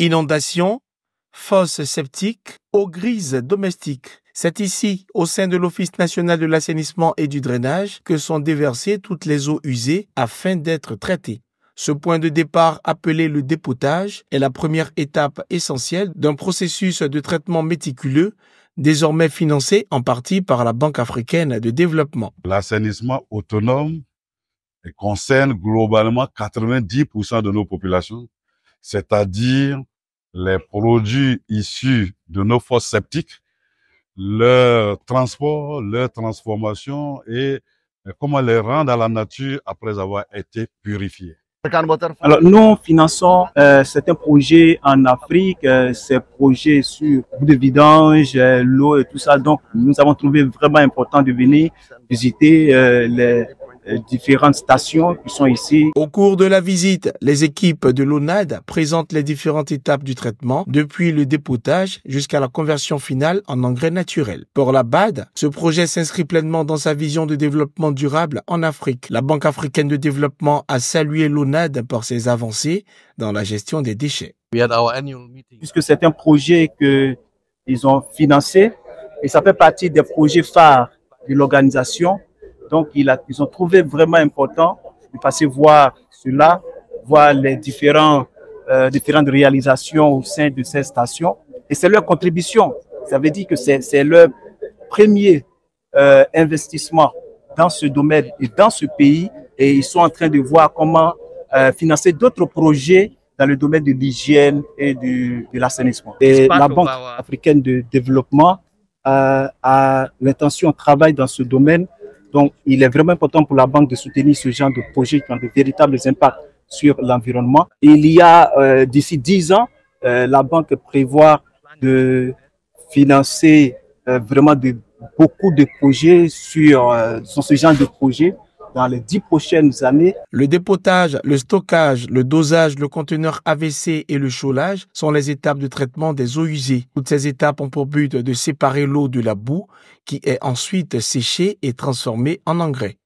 Inondations, fosses septiques, eaux grises domestiques. C'est ici, au sein de l'Office national de l'assainissement et du drainage, que sont déversées toutes les eaux usées afin d'être traitées. Ce point de départ, appelé le dépotage, est la première étape essentielle d'un processus de traitement méticuleux, désormais financé en partie par la Banque africaine de développement. L'assainissement autonome concerne globalement 90% de nos populations c'est-à-dire les produits issus de nos fosses septiques, leur transport, leur transformation et euh, comment les rendre à la nature après avoir été purifiés. Alors, nous finançons euh, certains projets en Afrique, euh, ces projets sur bout de vidange, euh, l'eau et tout ça. Donc, nous avons trouvé vraiment important de venir visiter les, euh, différentes stations qui sont ici. Au cours de la visite, les équipes de l'ONAD présentent les différentes étapes du traitement, depuis le dépotage jusqu'à la conversion finale en engrais naturel. Pour la BAD, ce projet s'inscrit pleinement dans sa vision de développement durable en Afrique. La Banque africaine de développement a salué l'ONAD pour ses avancées dans la gestion des déchets. Puisque c'est un projet qu'ils ont financé et ça fait partie des projets phares de l'organisation, donc, ils ont trouvé vraiment important de passer voir cela, voir les différents, différents euh, différentes réalisations au sein de ces stations. Et c'est leur contribution. Ça veut dire que c'est leur premier euh, investissement dans ce domaine et dans ce pays. Et ils sont en train de voir comment euh, financer d'autres projets dans le domaine de l'hygiène et de l'assainissement. Et la Banque africaine de développement a, a l'intention, travailler dans ce domaine donc, il est vraiment important pour la banque de soutenir ce genre de projets qui ont de véritables impacts sur l'environnement. Il y a euh, d'ici 10 ans, euh, la banque prévoit de financer euh, vraiment de, beaucoup de projets sur, sur ce genre de projets les dix prochaines années. Le dépotage, le stockage, le dosage, le conteneur AVC et le chaulage sont les étapes de traitement des eaux usées. Toutes ces étapes ont pour but de séparer l'eau de la boue qui est ensuite séchée et transformée en engrais.